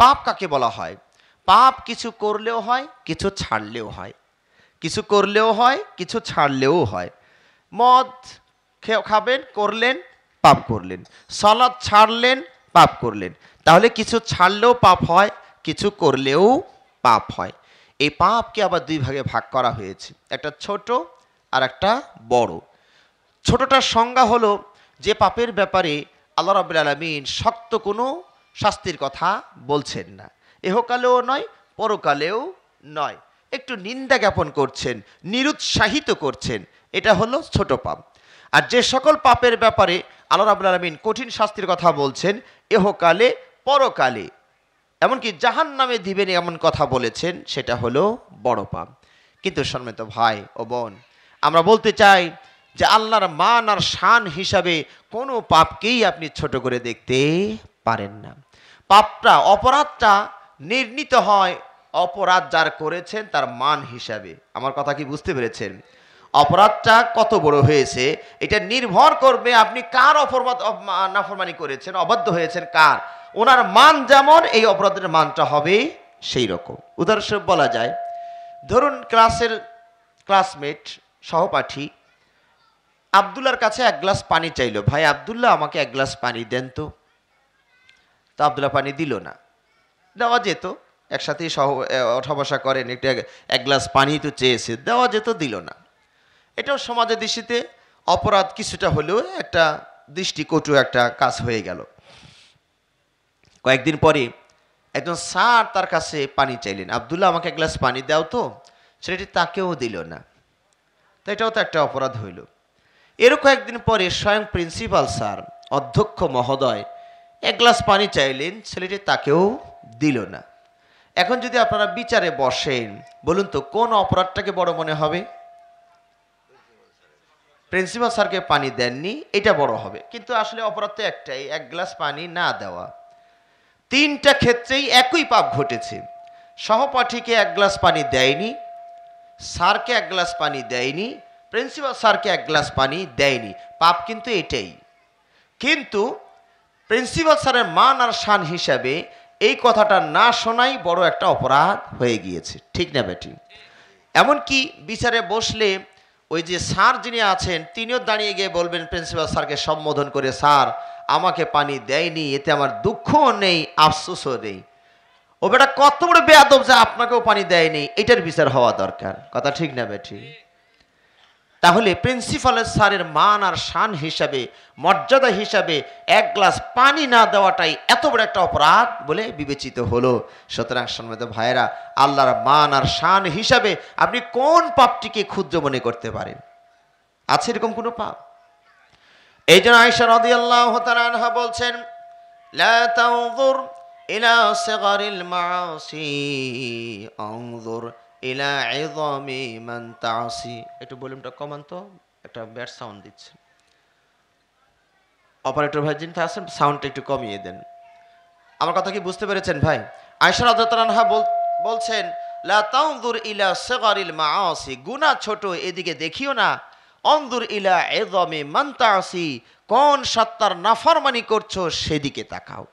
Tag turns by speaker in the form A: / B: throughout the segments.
A: পাপ কাকে বলা হয় পাপ কিছু করলেও হয় কিছু ছাড়লেও হয় কিছু করলেও হয় কিছু ছাড়লেও হয় মদ খাবেন করলেন পাপ করলেন সলাদ ছাড়লেন পাপ করলেন তাহলে কিছু ছাড়লেও পাপ হয় কিছু করলেও পাপ হয় এই পাপকে আবার দুই ভাগে ভাগ করা হয়েছে একটা ছোট আর একটা বড় ছোটটার সংজ্ঞা হলো যে পাপের ব্যাপারে আল্লাহ রাবুল আলমিন শক্ত কোনো শাস্তির কথা বলছেন না এহকালেও নয় পরকালেও নয় একটু নিন্দা জ্ঞাপন করছেন নিরুৎসাহিত করছেন এটা হলো ছোট পাপ আর যে সকল পাপের ব্যাপারে আল্লাহ রাবুল আলমিন কঠিন শাস্তির কথা বলছেন এহকালে পরকালে এমনকি জাহান নামে দিবেন এমন কথা বলেছেন সেটা হলো বড় পাপ কিন্তু সম্মিত ভাই ও বোন আমরা বলতে চাই যে আল্লাহর মান আর শান হিসাবে কোনো পাপকেই আপনি ছোট করে দেখতে পারেন না পাপটা অপরাধটা নির্ণীত হয় অপরাধ যার করেছেন তার মান হিসাবে আমার কথা কি বুঝতে পেরেছেন অপরাধটা কত বড় হয়েছে এটা নির্ভর করবে আপনি কার অপরাধ নাফরমানি করেছেন অবাধ্য হয়েছেন কার ওনার মান যেমন এই অপরাধের মানটা হবে সেই রকম উদাহরণস্বরূপ বলা যায় ধরুন ক্লাসের ক্লাসমেট সহপাঠী আবদুল্লার কাছে এক গ্লাস পানি চাইল ভাই আবদুল্লাহ আমাকে এক গ্লাস পানি দেন তো তো আবদুল্লাহ পানি দিল না দেওয়া যেত একসাথেই সহ ওঠা বসা করেন একটু এক গ্লাস পানি তো চেয়েছে দেওয়া যেত দিল না এটাও সমাজের দৃষ্টিতে অপরাধ কিছুটা হলেও একটা দৃষ্টিকটু একটা কাজ হয়ে গেল কয়েকদিন পরে একজন স্যার তার কাছে পানি চাইলেন আবদুল্লাহ আমাকে এক গ্লাস পানি দাও তো সেটি তাকেও দিল না তো এটাও তো একটা অপরাধ হইল এর কয়েকদিন পরে স্বয়ং প্রিন্সিপাল স্যার অধ্যক্ষ মহোদয় এক গ্লাস পানি চাইলেন ছেলেটি তাকেও দিল না এখন যদি আপনারা বিচারে বসেন বলুন তো কোন অপরাধটাকে বড় মনে হবে প্রিন্সিপাল স্যারকে পানি দেননি এটা বড় হবে কিন্তু আসলে অপরাধ তো একটাই এক গ্লাস পানি না দেওয়া তিনটা ক্ষেত্রেই একই পাপ ঘটেছে সহপাঠীকে এক গ্লাস পানি দেয়নি স্যারকে এক গ্লাস পানি দেয়নি প্রিন্সিপাল স্যারকে এক গ্লাস পানি দেয়নি পাপ কিন্তু এটাই কিন্তু প্রিন্সিপাল স্যারের মান আর শান হিসাবে এই কথাটা না শোনাই বড় একটা অপরাধ হয়ে গিয়েছে ঠিক না বেটি এমনকি বিচারে বসলে ওই যে স্যার যিনি আছেন তিনিও দাঁড়িয়ে গিয়ে বলবেন প্রিন্সিপাল স্যারকে সম্বোধন করে স্যার আমাকে পানি দেয়নি এতে আমার দুঃখও নেই আফসোসও নেই ও বেটা কত বড় বেয়াদব যে আপনাকেও পানি দেয়নি এটার বিচার হওয়া দরকার কথা ঠিক না বেটি তাহলে প্রিন্সিপালের স্যারের মান আর শান হিসাবে মর্যাদা হিসাবে এক গ্লাস পানি না দেওয়াটাই এত বড় একটা অপরাধ বলে বিবেচিত হলো সুতরাং সম্মত ভাইয়েরা আল্লাহর মান আর শান হিসাবে আপনি কোন পাপটিকে ক্ষুদ্র মনে করতে পারেন আছে এরকম কোনো পাপ এই জন্য আয়সা রদি আল্লাহ তারা বলছেন লা ইলা সিগারিল মাসি انظر ইলা আইযমি মান তাসি একটু ভলিউমটা কমান তো একটা ব্যাড সাউন্ড দিচ্ছে অপারেটর ভাই যিনি আছেন সাউন্ডটা একটু কমিয়ে দেন আমার কথা কি বুঝতে পেরেছেন ভাই আয়সা রাদাতানহা বলছেন লা তানজুর ইলা সাগারিল মাআসি গুনাহ ছোট এদিকে দেখিও না অনজুর ইলা আইযমি মান তাসি কোন সত্তার নাফরমানি করছো সেদিকে তাকাও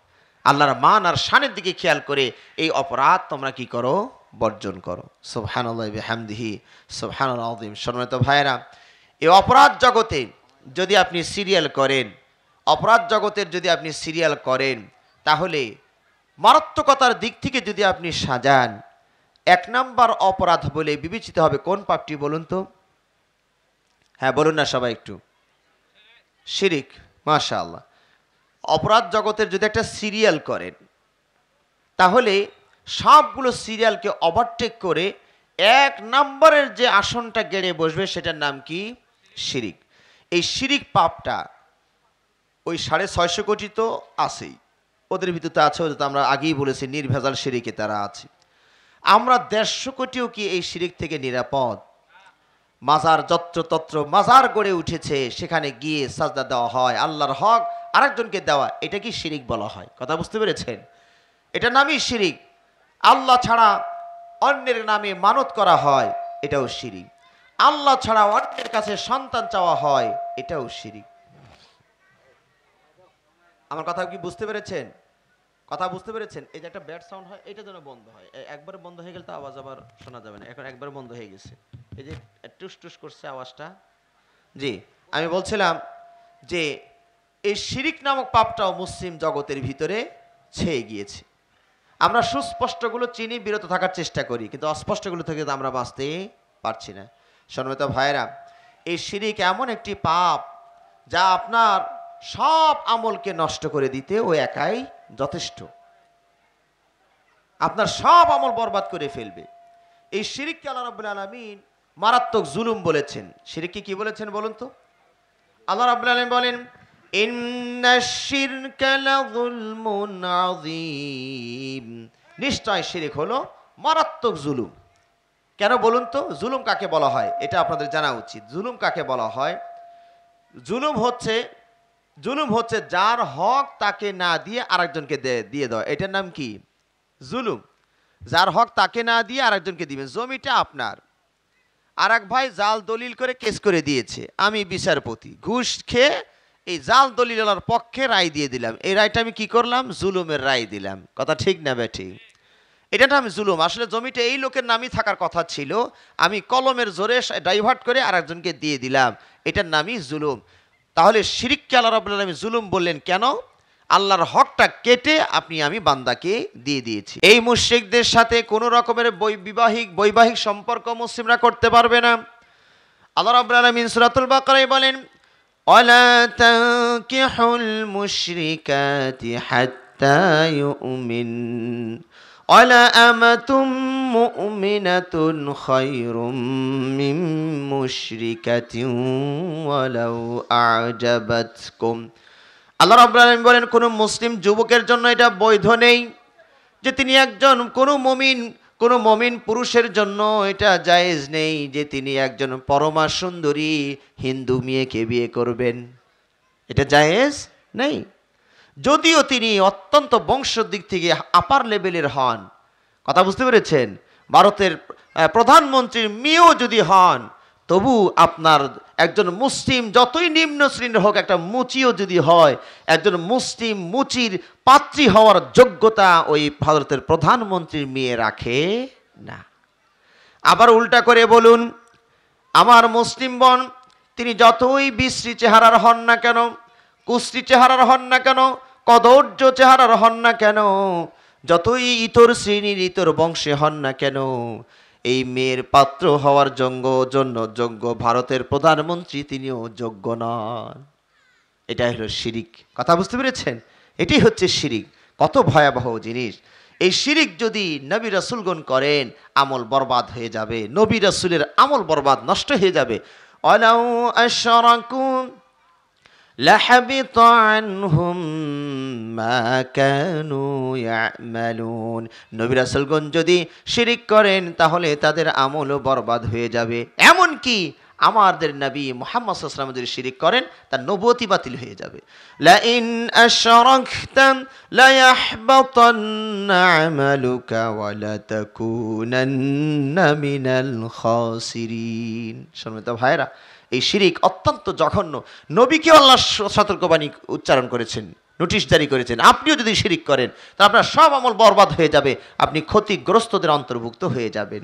A: আল্লাহর মান আর শানের দিকে খেয়াল করে এই অপরাধ তোমরা কি করো বর্জন করো সোবহানদিহি সোবহান আদিম সম্মানিত ভাইরা এই অপরাধ জগতে যদি আপনি সিরিয়াল করেন অপরাধ জগতের যদি আপনি সিরিয়াল করেন তাহলে মারাত্মকতার দিক থেকে যদি আপনি সাজান এক নাম্বার অপরাধ বলে বিবেচিত হবে কোন পাপটি বলুন তো হ্যাঁ বলুন না সবাই একটু শিরিক মাশাআল্লাহ অপরাধ জগতের যদি একটা সিরিয়াল করেন তাহলে সবগুলো সিরিয়ালকে ওভারটেক করে এক নম্বরের যে আসনটা গেড়ে বসবে সেটার নাম কি শিরিক এই শিরিক পাপটা ওই সাড়ে ছয়শো কোটি তো আছেই ওদের ভিতরে আছে ওদের তো আমরা আগেই বলেছি নির্ভেজাল শিরিকে তারা আছে আমরা দেড়শো কোটিও কি এই শিরিক থেকে নিরাপদ মাজার যত্রতত্র মাজার গড়ে উঠেছে সেখানে গিয়ে সাজদা দেওয়া হয় আল্লাহর হক আরেকজনকে দেওয়া এটা কি শিরিক বলা হয় কথা বুঝতে পেরেছেন এটা নামই শিরিক আল্লাহ ছাড়া অন্যের নামে মানত করা হয় এটাও শিরিক আল্লাহ ছাড়া অন্যের কাছে সন্তান চাওয়া হয় এটাও শিরিক আমার কথা কি বুঝতে পেরেছেন কথা বুঝতে পেরেছেন এই যে একটা ব্যাড সাউন্ড হয় এটা যেন বন্ধ হয় একবার বন্ধ হয়ে গেলে তো আওয়াজ আবার শোনা যাবে না এখন একবার বন্ধ হয়ে গেছে এই যে টুস টুস করছে আওয়াজটা জি আমি বলছিলাম যে এই শিরিক নামক পাপটাও মুসলিম জগতের ভিতরে ছেয়ে গিয়েছে আমরা সুস্পষ্টগুলো চিনি বিরত থাকার চেষ্টা করি কিন্তু অস্পষ্টগুলো থেকে তো আমরা বাঁচতে পারছি না সন্মিত ভাইরা এই শিরিক এমন একটি পাপ যা আপনার সব আমলকে নষ্ট করে দিতে ও একাই যথেষ্ট আপনার সব আমল বরবাদ করে ফেলবে এই শিরিককে আল্লাহ রাবুল আলমিন মারাত্মক জুলুম বলেছেন শিরিককে কি বলেছেন বলুন তো আল্লাহ রাবুল আলম বলেন নিশ্চয় শিরিক হলো মারাত্মক জুলুম কেন বলুন তো জুলুম কাকে বলা হয় এটা আপনাদের জানা উচিত জুলুম কাকে বলা হয় জুলুম হচ্ছে জুলুম হচ্ছে যার হক তাকে না দিয়ে আরেকজনকে দিয়ে দেওয়া এটার নাম কি জুলুম যার হক তাকে না দিয়ে আরেকজনকে দিবেন জমিটা আপনার আর এক ভাই জাল দলিল করে কেস করে দিয়েছে আমি বিচারপতি ঘুষ খেয়ে এই জাল দলিলার পক্ষে রায় দিয়ে দিলাম এই রায়টা আমি কি করলাম জুলুমের রায় দিলাম কথা ঠিক না ব্যাঠি এটা আমি জুলুম আসলে জমিটা এই লোকের নামই থাকার কথা ছিল আমি কলমের জোরে ডাইভার্ট করে আরেকজনকে দিয়ে দিলাম এটার নামই জুলুম তাহলে শিরিককে আল্লাহ রব আমি জুলুম বললেন কেন আল্লাহর হকটা কেটে আপনি আমি বান্দাকে দিয়ে দিয়েছি এই মুশ্রিকদের সাথে কোনো রকমের বৈবাহিক বৈবাহিক সম্পর্ক মুসলিমরা করতে পারবে না আল্লাহ রব আলমিন সুরাতুল বাকরাই বলেন ولا تنكحوا المشركات حتى يؤمن ولا أمة مؤمنة خير من مشركة ولو أعجبتكم আল্লাহ রব আলম বলেন কোনো মুসলিম যুবকের জন্য এটা বৈধ নেই যে তিনি একজন কোনো মমিন কোনো মমিন পুরুষের জন্য এটা জায়েজ নেই যে তিনি একজন পরমা সুন্দরী হিন্দু মেয়েকে বিয়ে করবেন এটা জায়েজ নেই যদিও তিনি অত্যন্ত বংশ দিক থেকে আপার লেভেলের হন কথা বুঝতে পেরেছেন ভারতের প্রধানমন্ত্রীর মেয়েও যদি হন তবু আপনার একজন মুসলিম যতই নিম্ন শ্রেণীর হোক একটা মুচিও যদি হয় একজন মুসলিম মুচির পাত্রী হওয়ার যোগ্যতা ওই ভারতের প্রধানমন্ত্রীর মেয়ে রাখে না আবার উল্টা করে বলুন আমার মুসলিম বন তিনি যতই বিশ্রী চেহারার হন না কেন কুশ্রি চেহারার হন না কেন কদর্য চেহারার হন না কেন যতই ইতর শ্রেণীর ইতর বংশে হন না কেন এই মেয়ের পাত্র হওয়ার যজ্ঞ জন্য যোগ্য ভারতের প্রধানমন্ত্রী তিনিও যোগ্য নন এটা হলো শিরিক কথা বুঝতে পেরেছেন এটি হচ্ছে শিরিক কত ভয়াবহ জিনিস এই শিরিক যদি নবী রসুলগণ করেন আমল বরবাদ হয়ে যাবে নবী রসুলের আমল বরবাদ নষ্ট হয়ে যাবে অলাউ আশরাকুম لحبط عنهم ما كانوا يعملون নবী রাসূলগণ যদি শিরিক করেন তাহলে তাদের আমলও বরবাদ হয়ে যাবে এমন কি আমাদের নবী মুহাম্মদ সাল্লাল্লাহু আলাইহি যদি শিরিক করেন তার নবুয়তি বাতিল হয়ে যাবে লা ইন আশরাকতা লা ইয়াহবাতান্না আমালুকা ওয়া লা তাকুনান্না মিনাল খাসিরিন সম্মানিত ভাইরা এই শিরিক অত্যন্ত জঘন্য নবীকে আল্লাহ সতর্কবাণী উচ্চারণ করেছেন নোটিশ জারি করেছেন আপনিও যদি শিরিক করেন তা আপনার সব আমল বরবাদ হয়ে যাবে আপনি ক্ষতিগ্রস্তদের অন্তর্ভুক্ত হয়ে যাবেন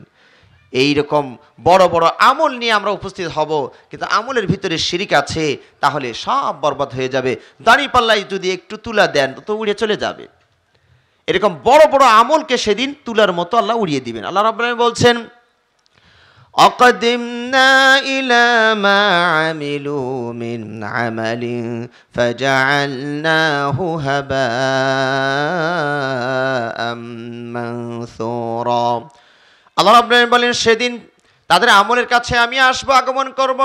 A: এই রকম বড় বড় আমল নিয়ে আমরা উপস্থিত হব কিন্তু আমলের ভিতরে শিরিক আছে তাহলে সব বরবাদ হয়ে যাবে দাঁড়িপাল্লায় যদি একটু তুলা দেন তো উড়ে চলে যাবে এরকম বড় বড় আমলকে সেদিন তুলার মতো আল্লাহ উড়িয়ে দিবেন আল্লাহ রাব্লাম বলছেন وقدمنا إلى ما عملوا من عمل فجعلناه هباء منثورا আল্লাহ রাব্বুল বলেন সেদিন তাদের আমলের কাছে আমি আসবো আগমন করব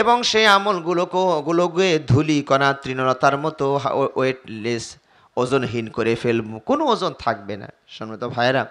A: এবং সেই আমলগুলোকে গুলোকে ধুলি কণা তৃণলতার মতো ওয়েটলেস ওজনহীন করে ফেলব কোনো ওজন থাকবে না সম্মত ভাইরা